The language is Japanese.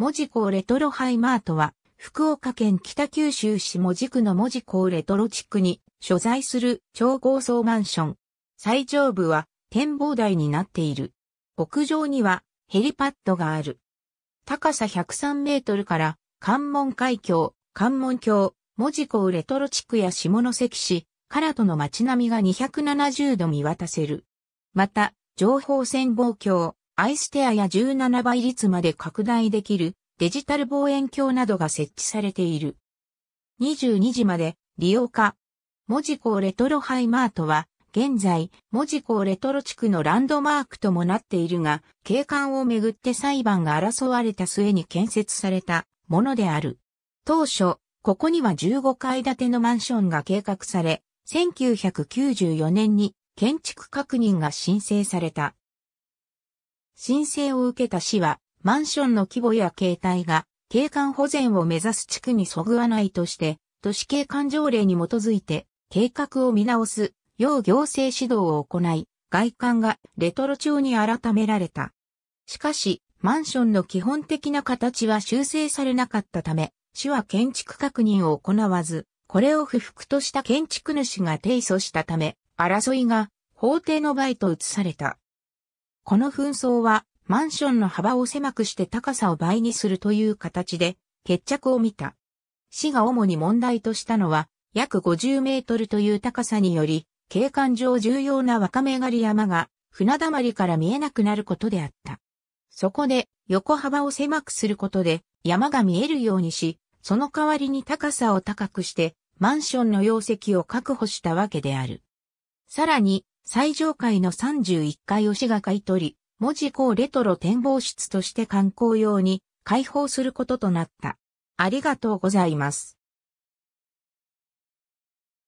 門司港レトロハイマートは、福岡県北九州市門司区の門司港レトロ地区に所在する超高層マンション。最上部は展望台になっている。屋上にはヘリパッドがある。高さ103メートルから関門海峡、関門橋、門司港レトロ地区や下関市、唐戸の街並みが270度見渡せる。また、情報戦望橋、アイステアや17倍率まで拡大できるデジタル望遠鏡などが設置されている。22時まで利用化。文字港レトロハイマートは、現在、文字港レトロ地区のランドマークともなっているが、景観をめぐって裁判が争われた末に建設されたものである。当初、ここには15階建てのマンションが計画され、1994年に建築確認が申請された。申請を受けた市は、マンションの規模や形態が景観保全を目指す地区にそぐわないとして、都市景観条例に基づいて計画を見直す、要行政指導を行い、外観がレトロ調に改められた。しかし、マンションの基本的な形は修正されなかったため、市は建築確認を行わず、これを不服とした建築主が提訴したため、争いが法廷の場へと移された。この紛争はマンションの幅を狭くして高さを倍にするという形で決着を見た。市が主に問題としたのは約50メートルという高さにより景観上重要な若め狩り山が船溜まりから見えなくなることであった。そこで横幅を狭くすることで山が見えるようにし、その代わりに高さを高くしてマンションの容積を確保したわけである。さらに最上階の31階を市が買い取り、文字港レトロ展望室として観光用に開放することとなった。ありがとうございます。